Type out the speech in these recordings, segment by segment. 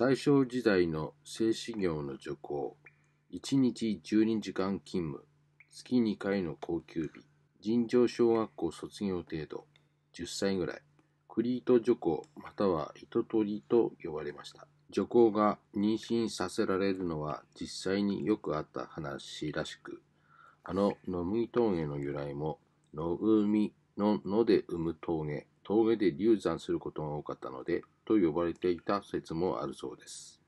大正時代の製紙業の女行1日12時間勤務、月2回の高級日、尋常小学校卒業程度、10歳ぐらい、クリート女行または糸取りと呼ばれました。女行が妊娠させられるのは実際によくあった話らしく、あの野麦峠の由来も、野海の野で生む峠、峠で流産することが多かったので、と呼ばれていた説もあるそうです。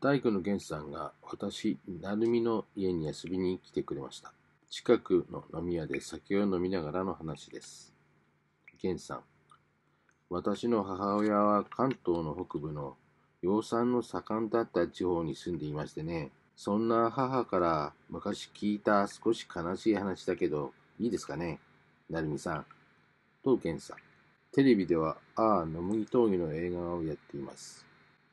大工の源さんが私、成美の家に遊びに来てくれました。近くの飲み屋で酒を飲みながらの話です。源さん、私の母親は関東の北部の養蚕の盛んだった地方に住んでいましてね、そんな母から昔聞いた少し悲しい話だけど、いいですかね、成美さん。と源さん。テレビでは、ああ、のむぎ峠の映画をやっています。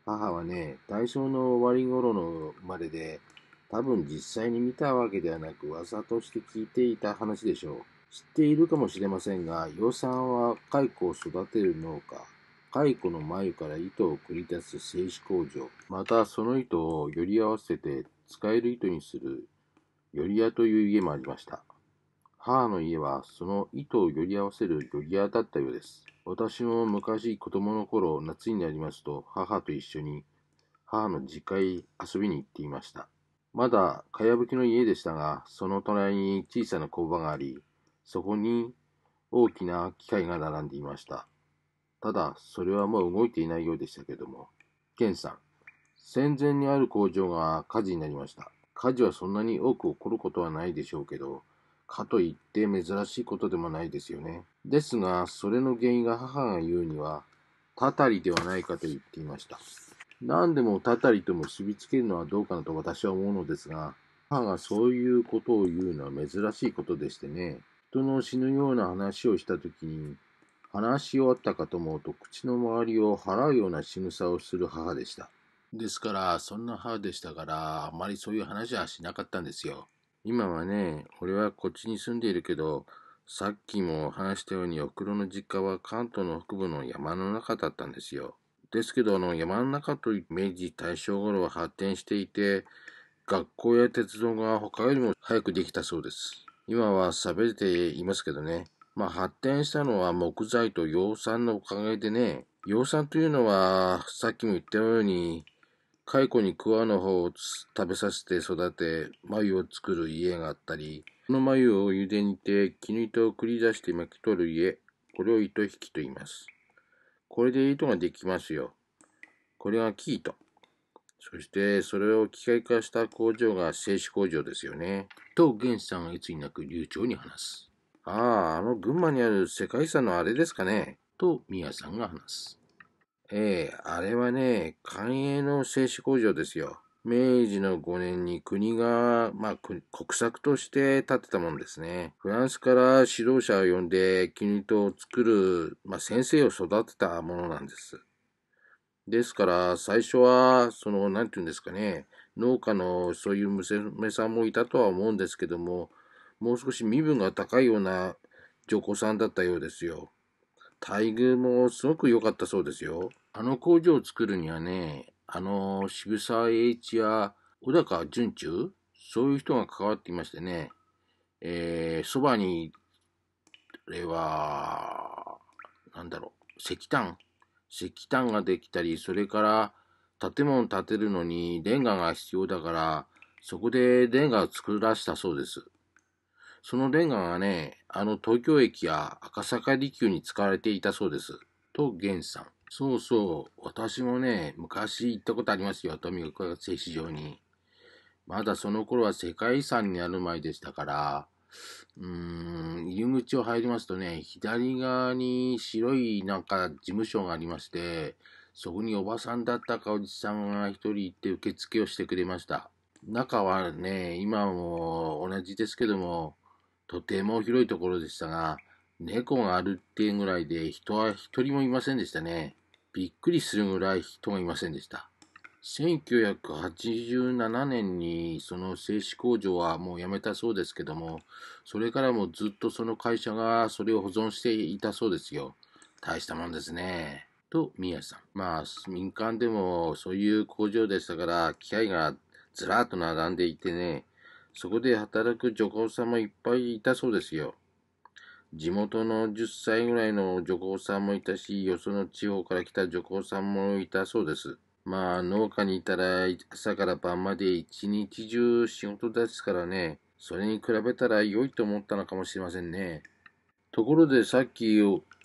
母はね、大正の終わり頃の生まれで、多分実際に見たわけではなく噂として聞いていた話でしょう。知っているかもしれませんが、養蚕は蚕を育てる農家、蚕の繭から糸を繰り出す製糸工場、またその糸をより合わせて使える糸にする、より屋という家もありました。母の家は、その糸をより合わせるより屋だったようです。私も昔子供の頃、夏になりますと、母と一緒に母の実家へ遊びに行っていました。まだ、かやぶきの家でしたが、その隣に小さな工場があり、そこに大きな機械が並んでいました。ただ、それはもう動いていないようでしたけども。ケンさん、戦前にある工場が火事になりました。火事はそんなに多く起こることはないでしょうけど、かといって珍しいことでもないですよね。ですが、それの原因が母が言うには、たたりではないかと言っていました。何でもたたりと結びつけるのはどうかなと私は思うのですが、母がそういうことを言うのは珍しいことでしてね、人の死ぬような話をした時に、話し終わったかと思うと口の周りを払うような仕草をする母でした。ですから、そんな母でしたから、あまりそういう話はしなかったんですよ。今はね、俺はこっちに住んでいるけど、さっきも話したように、おふくろの実家は関東の北部の山の中だったんですよ。ですけど、あの、山の中と明治大正頃は発展していて、学校や鉄道が他よりも早くできたそうです。今は喋れていますけどね。まあ、発展したのは木材と養蚕のおかげでね、養蚕というのは、さっきも言ったように、蚕に桑の葉を食べさせて育て、繭を作る家があったり、この繭を茹で煮て、絹糸を繰り出して巻き取る家、これを糸引きと言います。これで糸ができますよ。これが生糸。そして、それを機械化した工場が製紙工場ですよね。と、源さんはいつになく流暢に話す。ああ、あの群馬にある世界遺産のあれですかね。と、宮さんが話す。ええあれはね、官営の製紙工場ですよ。明治の5年に国が、まあ、国策として建てたものですね。フランスから指導者を呼んで、絹糸を作る、まあ、先生を育てたものなんです。ですから、最初は、その、なんて言うんですかね、農家のそういう娘さんもいたとは思うんですけども、もう少し身分が高いような女子さんだったようですよ。待遇もすごく良かったそうですよ。あの工場を作るにはね、あの、渋沢栄一や小高淳中、そういう人が関わっていましてね、えー、そばに、あれは、なんだろう、石炭石炭ができたり、それから建物建てるのにレンガが必要だから、そこでレンガを作らしたそうです。そのレンガがね、あの東京駅や赤坂離宮に使われていたそうです。と、源さん。そうそう。私もね、昔行ったことありますよ。富岡製糸場に。まだその頃は世界遺産になる前でしたから、うーん、入り口を入りますとね、左側に白いなんか事務所がありまして、そこにおばさんだったかおじさんが一人行って受付をしてくれました。中はね、今も同じですけども、とても広いところでしたが、猫があるってぐらいで人は一人もいませんでしたね。びっくりするぐらい人がいませんでした。1987年にその製紙工場はもうやめたそうですけども、それからもずっとその会社がそれを保存していたそうですよ。大したもんですね。と、宮さん。まあ、民間でもそういう工場でしたから、機械がずらっと並んでいてね、そこで働く女工さんもいっぱいいたそうですよ。地元の10歳ぐらいの女工さんもいたし、よその地方から来た女工さんもいたそうです。まあ、農家にいたら朝から晩まで一日中仕事ですからね、それに比べたら良いと思ったのかもしれませんね。ところでさっき、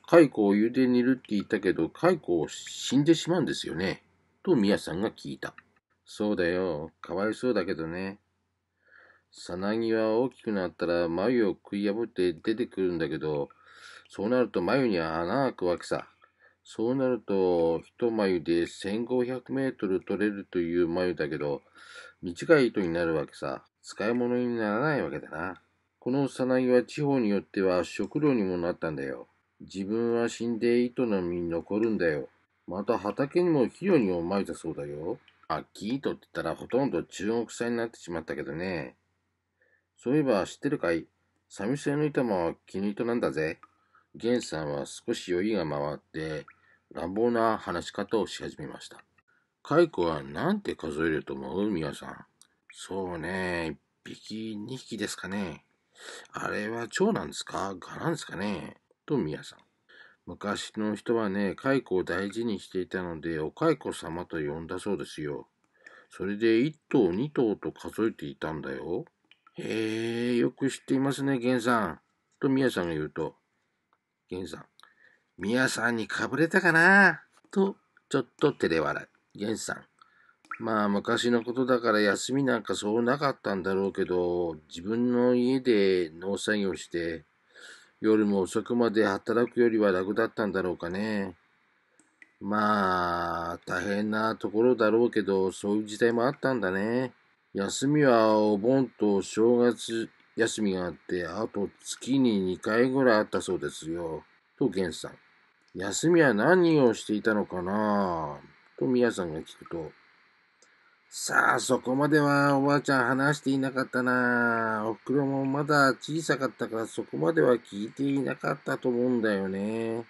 蚕を湯で煮るって言ったけど、蚕死んでしまうんですよね。と宮さんが聞いた。そうだよ。かわいそうだけどね。さなぎは大きくなったら眉を食い破って出てくるんだけど、そうなると眉に穴が開くわけさ。そうなると、一眉で1500メートル取れるという眉だけど、短い糸になるわけさ。使い物にならないわけだな。このさなぎは地方によっては食料にもなったんだよ。自分は死んで糸の実に残るんだよ。また畑にも肥料にもまいたそうだよ。あ、木糸って言ったらほとんど中国産になってしまったけどね。そういえば知ってるかいサミセの板間はった。なんだぜ。源さんは少し酔いが回って、乱暴な話し方をし始めました。蚕は何て数えると思う皆さん。そうね、1匹、2匹ですかね。あれは蝶なんですか蛾なんですかねと皆さん。昔の人はね、蚕を大事にしていたので、お蚕様と呼んだそうですよ。それで1頭2頭と数えていたんだよ。へえ、よく知っていますね、源さん。と、宮さんが言うと、源さん、宮さんにかぶれたかなと、ちょっと照れ笑い。源さん、まあ昔のことだから休みなんかそうなかったんだろうけど、自分の家で農作業して、夜も遅くまで働くよりは楽だったんだろうかね。まあ、大変なところだろうけど、そういう時代もあったんだね。休みはお盆と正月休みがあって、あと月に2回ぐらいあったそうですよ。と、ゲンさん。休みは何をしていたのかなと、ミさんが聞くと。さあ、そこまではおばあちゃん話していなかったな。お袋もまだ小さかったからそこまでは聞いていなかったと思うんだよね。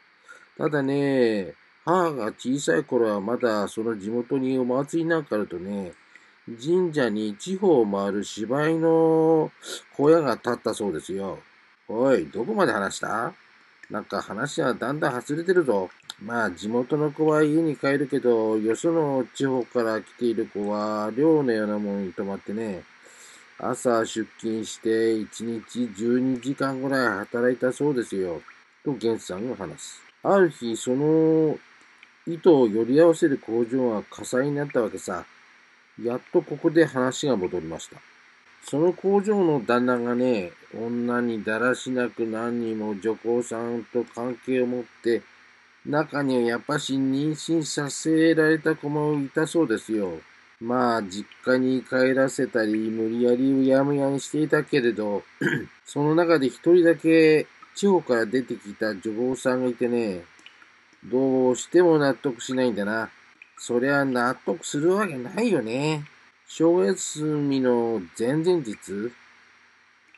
ただね、母が小さい頃はまだその地元にお祭りなんかあるとね、神社に地方を回る芝居の小屋が建ったそうですよ。おい、どこまで話したなんか話はだんだん外れてるぞ。まあ地元の子は家に帰るけど、よその地方から来ている子は寮のようなものに泊まってね、朝出勤して1日12時間ぐらい働いたそうですよ。と源さんが話す。ある日、その糸を寄り合わせる工場が火災になったわけさ。やっとここで話が戻りました。その工場の旦那がね、女にだらしなく何人も女工さんと関係を持って、中にはやっぱし妊娠させられた子もいたそうですよ。まあ、実家に帰らせたり、無理やりうやむやにしていたけれど、その中で一人だけ地方から出てきた女房さんがいてね、どうしても納得しないんだな。そりゃ納得するわけないよね。正月みの前々日、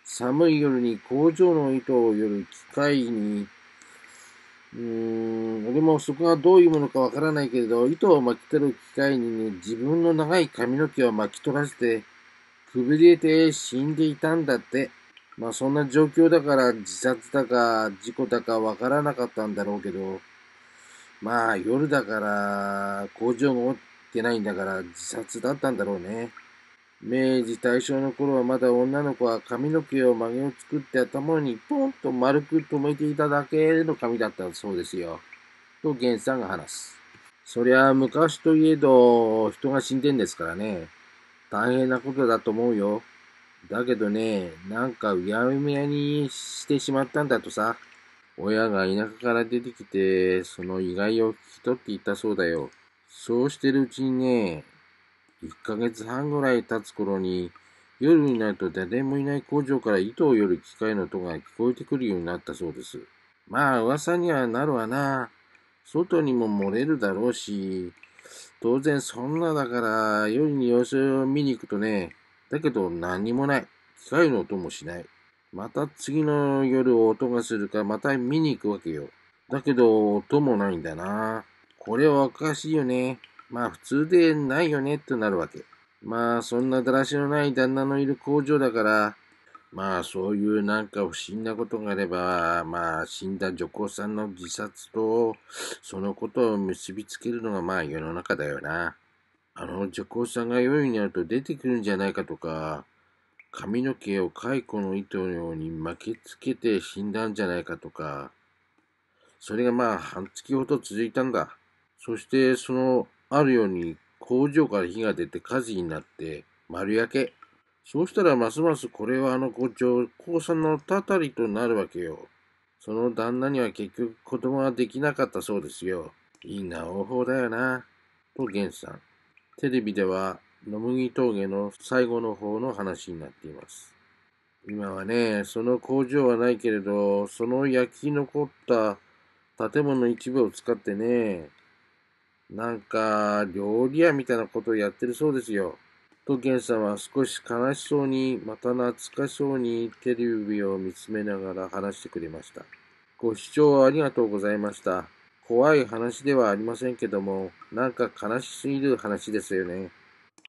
寒い夜に工場の糸を寄る機械に、うーん、俺もそこがどういうものかわからないけれど、糸を巻き取る機械に、ね、自分の長い髪の毛を巻き取らせて、くびれて死んでいたんだって。まあそんな状況だから自殺だか事故だかわからなかったんだろうけど、まあ、夜だから、工場も持ってないんだから自殺だったんだろうね。明治大正の頃はまだ女の子は髪の毛を曲げを作って頭にポンと丸く留めていただけの髪だったそうですよ。と源さんが話す。そりゃ昔といえど人が死んでんですからね。大変なことだと思うよ。だけどね、なんかうやむやにしてしまったんだとさ。親が田舎から出てきて、その意外を聞き取っていたそうだよ。そうしてるうちにね、1ヶ月半ぐらい経つ頃に、夜になると誰もいない工場から糸をよる機械の音が聞こえてくるようになったそうです。まあ噂にはなるわな。外にも漏れるだろうし、当然そんなだから夜に様子を見に行くとね、だけど何にもない。機械の音もしない。また次の夜音がするからまた見に行くわけよ。だけど音もないんだな。これはおかしいよね。まあ普通でないよねってなるわけ。まあそんなだらしのない旦那のいる工場だから、まあそういうなんか不審なことがあれば、まあ死んだ女工さんの自殺とそのことを結びつけるのがまあ世の中だよな。あの女工さんが夜になると出てくるんじゃないかとか、髪の毛を蚕の糸のように巻きつけて死んだんじゃないかとか、それがまあ半月ほど続いたんだ。そしてそのあるように工場から火が出て火事になって丸焼け。そうしたらますますこれはあの校長、高三のたたりとなるわけよ。その旦那には結局子供はできなかったそうですよ。いいな、方法だよな。と源さん。テレビでは野麦峠の最後の方の話になっています。今はね、その工場はないけれど、その焼き残った建物一部を使ってね、なんか料理屋みたいなことをやってるそうですよ。と、ゲさんは少し悲しそうに、また懐かしそうにテレビを見つめながら話してくれました。ご視聴ありがとうございました。怖い話ではありませんけども、なんか悲しすぎる話ですよね。